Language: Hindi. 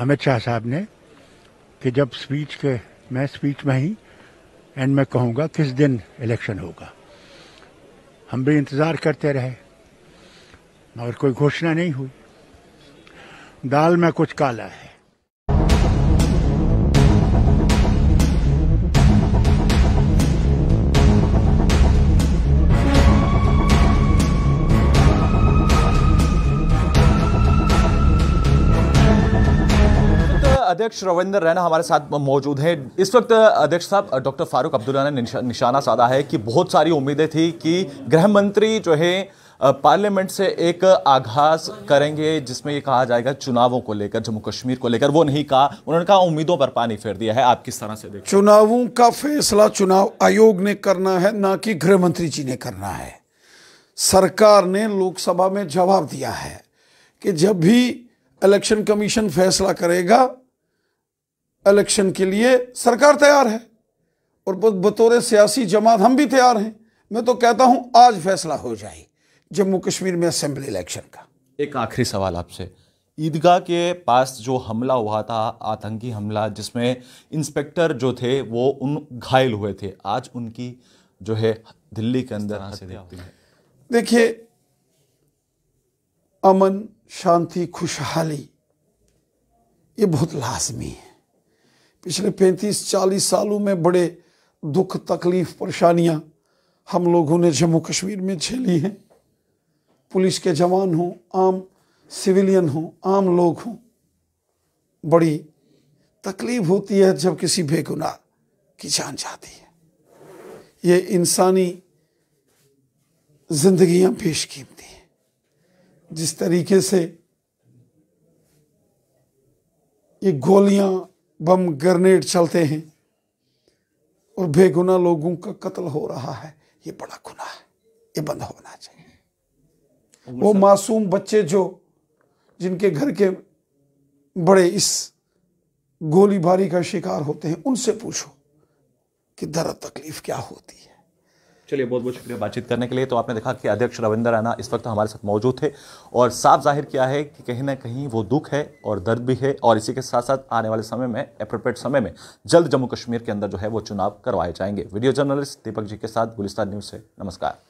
अमित शाह साहब ने कि जब स्पीच के मैं स्पीच में ही एंड में कहूँगा किस दिन इलेक्शन होगा हम भी इंतज़ार करते रहे मगर कोई घोषणा नहीं हुई दाल में कुछ काला है अध्यक्ष रविंद्र रैना हमारे साथ मौजूद हैं इस वक्त अध्यक्ष साहब डॉक्टर फारूक अब्दुल्ला ने निशाना साधा है कि बहुत सारी उम्मीदें थी कि गृह मंत्री जो है पार्लियामेंट से एक आगाज करेंगे जिसमें ये कहा जाएगा चुनावों को लेकर जम्मू कश्मीर को लेकर वो नहीं कहा उन्होंने कहा उम्मीदों पर पानी फेर दिया है आप किस तरह से देखें चुनावों का फैसला चुनाव आयोग ने करना है ना कि गृह मंत्री जी ने करना है सरकार ने लोकसभा में जवाब दिया है कि जब भी इलेक्शन कमीशन फैसला करेगा इलेक्शन के लिए सरकार तैयार है और बतौर सियासी जमात हम भी तैयार हैं मैं तो कहता हूं आज फैसला हो जाए जम्मू कश्मीर में असेंबली इलेक्शन का एक आखिरी सवाल आपसे ईदगाह के पास जो हमला हुआ था आतंकी हमला जिसमें इंस्पेक्टर जो थे वो उन घायल हुए थे आज उनकी जो है दिल्ली के अंदर से देखिए अमन शांति खुशहाली ये बहुत लाजमी है पिछले 35-40 सालों में बड़े दुख तकलीफ परेशानियां हम लोगों ने जम्मू कश्मीर में झेली हैं पुलिस के जवान हों आम सिविलियन हों आम लोग हों बड़ी तकलीफ होती है जब किसी बेगुनाह की जान जाती है ये इंसानी जिंदगियां कीमती हैं जिस तरीके से ये गोलियां बम ग्रेनेड चलते हैं और बेगुना लोगों का कत्ल हो रहा है ये बड़ा गुना है ये बंद होना चाहिए वो मासूम बच्चे जो जिनके घर के बड़े इस गोलीबारी का शिकार होते हैं उनसे पूछो कि दर्द तकलीफ क्या होती है चलिए बहुत बहुत शुक्रिया बातचीत करने के लिए तो आपने देखा कि अध्यक्ष रविंदर राणा इस वक्त हमारे साथ मौजूद थे और साफ जाहिर किया है कि कहीं ना कहीं वो दुख है और दर्द भी है और इसी के साथ साथ आने वाले समय में अप्रोप्रिएट समय में जल्द जम्मू कश्मीर के अंदर जो है वो चुनाव करवाए जाएंगे वीडियो जर्नलिस्ट दीपक जी के साथ गुलिस्तान न्यूज़ से नमस्कार